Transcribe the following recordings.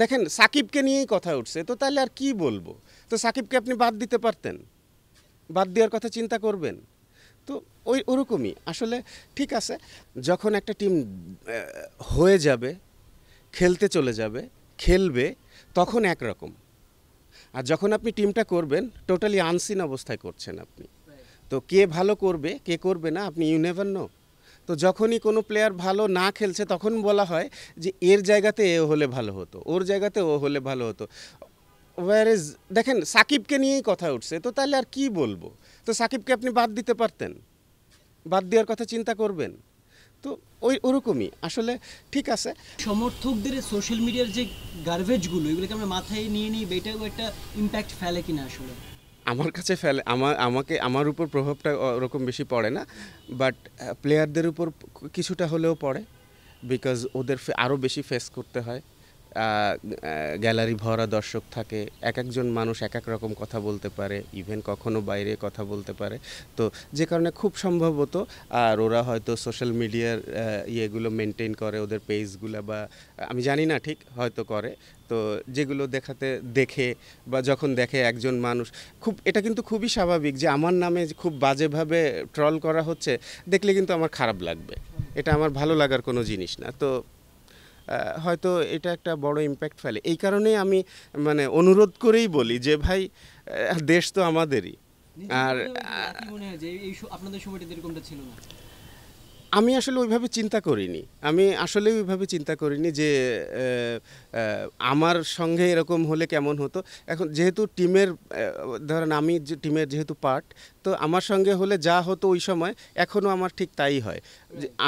দেখেন সাকিবকে নিয়েই কথা উঠছে তো তাহলে আর কি বলবো তো সাকিবকে আপনি বাদ দিতে পারতেন বাদ দেওয়ার কথা চিন্তা করবেন তো ওই ওরকমই আসলে ঠিক আছে যখন একটা টিম হয়ে যাবে খেলতে চলে যাবে খেলবে তখন একরকম আর যখন আপনি টিমটা করবেন টোটালি আনসিন অবস্থায় করছেন আপনি তো কে ভালো করবে কে করবে না আপনি ইউনেভার নো তো যখনই কোনো প্লেয়ার ভালো না খেলছে তখন বলা হয় যে এর জায়গাতে এ হলে ভালো হতো ওর জায়গাতে ও হলে ভালো হতো ওয়ার ইজ দেখেন সাকিবকে নিয়েই কথা উঠছে তো তাহলে আর কি বলবো তো সাকিবকে আপনি বাদ দিতে পারতেন বাদ দেওয়ার কথা চিন্তা করবেন তো ওই ওরকমই আসলে ঠিক আছে সমর্থকদের সোশ্যাল মিডিয়ার যে গার্বেজগুলো এগুলোকে আমরা মাথায় নিয়ে নিই এটাও একটা ইম্প্যাক্ট ফেলে কিনা আসলে আমার কাছে ফেলে আমার আমাকে আমার উপর প্রভাবটা ওরকম বেশি পড়ে না বাট প্লেয়ারদের উপর কিছুটা হলেও পড়ে বিকজ ওদের আরও বেশি ফেস করতে হয় গ্যালারি ভরা দর্শক থাকে এক একজন মানুষ এক এক রকম কথা বলতে পারে ইভেন কখনো বাইরে কথা বলতে পারে তো যে কারণে খুব সম্ভবত আর ওরা হয়তো সোশ্যাল মিডিয়ার ইয়েগুলো মেনটেন করে ওদের পেজগুলো বা আমি জানি না ঠিক হয়তো করে তো যেগুলো দেখাতে দেখে বা যখন দেখে একজন মানুষ খুব এটা কিন্তু খুবই স্বাভাবিক যে আমার নামে খুব বাজেভাবে ট্রল করা হচ্ছে দেখলে কিন্তু আমার খারাপ লাগবে এটা আমার ভালো লাগার কোনো জিনিস না তো হয়তো এটা একটা বড় ইম্প্যাক্ট ফেলে এই কারণে আমি মানে অনুরোধ করেই বলি যে ভাই দেশ তো আমাদেরই আর আপনাদের সময়টা এরকমটা ছিল না আমি আসলে ওইভাবে চিন্তা করিনি আমি আসলে ওইভাবে চিন্তা করিনি যে আমার সঙ্গে এরকম হলে কেমন হতো এখন যেহেতু টিমের ধরেন আমি যে টিমের যেহেতু পার্ট তো আমার সঙ্গে হলে যা হতো ওই সময় এখনও আমার ঠিক তাই হয়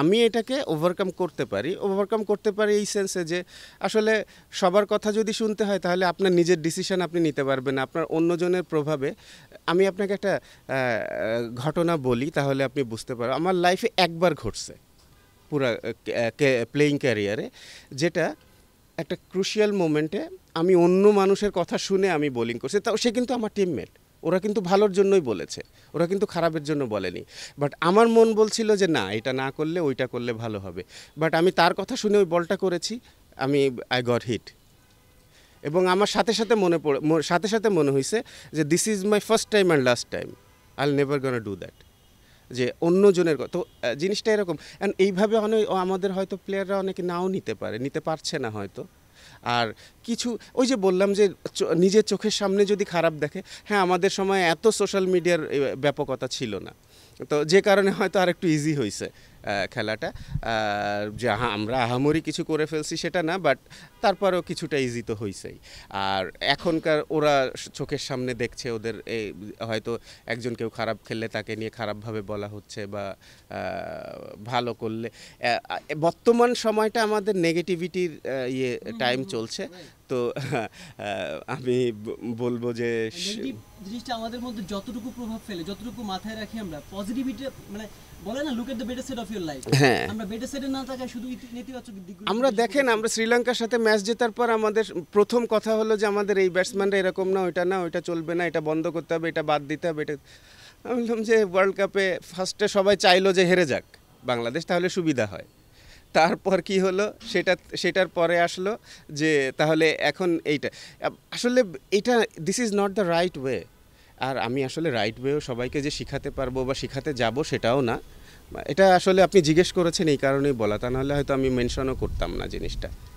আমি এটাকে ওভারকাম করতে পারি ওভারকাম করতে পারি এই সেন্সে যে আসলে সবার কথা যদি শুনতে হয় তাহলে আপনার নিজের ডিসিশন আপনি নিতে পারবেন আপনার অন্যজনের প্রভাবে আমি আপনাকে একটা ঘটনা বলি তাহলে আপনি বুঝতে পারবেন আমার লাইফে একবার ঘটছে পুরা প্লেয়িং ক্যারিয়ারে যেটা একটা ক্রুশিয়াল মোমেন্টে আমি অন্য মানুষের কথা শুনে আমি বোলিং করছি তাও সে কিন্তু আমার টিমমেট ওরা কিন্তু ভালোর জন্যই বলেছে ওরা কিন্তু খারাপের জন্য বলেনি বাট আমার মন বলছিল যে না এটা না করলে ওইটা করলে ভালো হবে বাট আমি তার কথা শুনে ওই বলটা করেছি আমি আই গট হিট এবং আমার সাথে সাথে মনে পড়ে সাথে সাথে মনে হয়েছে যে this is my first time and last time I never gonna do that যে অন্যজনের তো জিনিসটা এরকম অ্যান্ড এইভাবে অনেক আমাদের হয়তো প্লেয়াররা অনেকে নাও নিতে পারে নিতে পারছে না হয়তো আর কিছু ওই যে বললাম যে নিজের চোখের সামনে যদি খারাপ দেখে হ্যাঁ আমাদের সময় এত সোশ্যাল মিডিয়ার ব্যাপকতা ছিল না তো যে কারণে হয়তো আর একটু ইজি হয়েছে খেলাটা যে আমরা আহামরি কিছু করে ফেলছি সেটা না বাট তারপরেও কিছুটা ইজি তো হয়েছেই আর এখনকার ওরা চোখের সামনে দেখছে ওদের এই হয়তো একজন কেউ খারাপ খেললে তাকে নিয়ে খারাপভাবে বলা হচ্ছে বা ভালো করলে বর্তমান সময়টা আমাদের নেগেটিভিটির ইয়ে টাইম চলছে তো আমি বলবো যে জিনিসটা আমাদের মধ্যে যতটুকু প্রভাব ফেলে যতটুকু মাথায় রাখি আমরা পজিটিভিটি মানে বলে না অফ লাইফ হ্যাঁ আমরা না থাকায় শুধু আমরা দেখেন আমরা শ্রীলঙ্কার সাথে ম্যাচ জেতার পর আমাদের প্রথম কথা হলো যে আমাদের এই ব্যাটসম্যানরা এরকম না ওইটা না ওইটা চলবে না এটা বন্ধ করতে হবে এটা বাদ দিতে হবে এটা আমি বললাম যে ওয়ার্ল্ড কাপে ফার্স্টে সবাই চাইলো যে হেরে যাক বাংলাদেশ তাহলে সুবিধা হয় তারপর কি হলো সেটা সেটার পরে আসলো যে তাহলে এখন এইটা আসলে এটা this is not the right way আর আমি আসলে রাইট ওয়েও সবাইকে যে শিখাতে পারবো বা শিখাতে যাব সেটাও না এটা আসলে আপনি জিজ্ঞেস করেছেন এই কারণেই বলা তা নাহলে হয়তো আমি মেনশনও করতাম না জিনিসটা